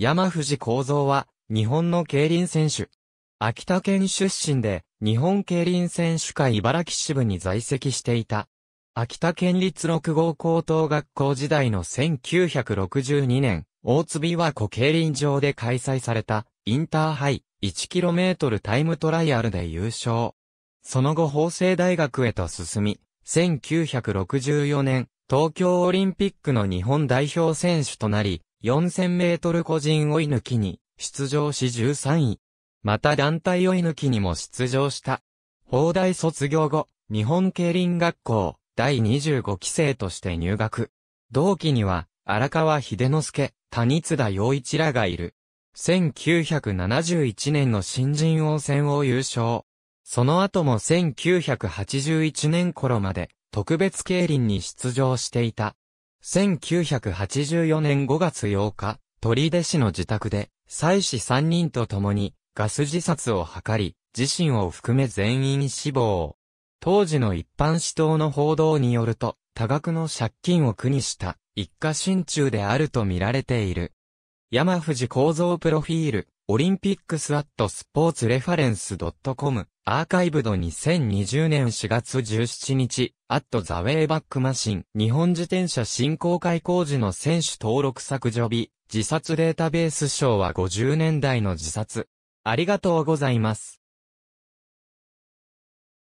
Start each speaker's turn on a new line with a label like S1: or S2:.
S1: 山藤幸三は、日本の競輪選手。秋田県出身で、日本競輪選手会茨城支部に在籍していた。秋田県立六号高等学校時代の1962年、大津和湖競輪場で開催された、インターハイ 1km タイムトライアルで優勝。その後法政大学へと進み、1964年、東京オリンピックの日本代表選手となり、4000メートル個人追い抜きに出場し13位。また団体追い抜きにも出場した。法大卒業後、日本競輪学校第25期生として入学。同期には荒川秀之助、谷津田洋一らがいる。1971年の新人王戦を優勝。その後も1981年頃まで特別競輪に出場していた。1984年5月8日、鳥出市の自宅で、妻子3人と共に、ガス自殺を図り、自身を含め全員死亡。当時の一般市党の報道によると、多額の借金を苦にした、一家心中であると見られている。山藤構造プロフィール。オリンピックスアットスポーツレファレンス .com アーカイブド2020年4月17日、アットザウェイバックマシン、日本自転車振興会工事の選手登録削除日、自殺データベース賞は50年代の自殺。ありがとうございます。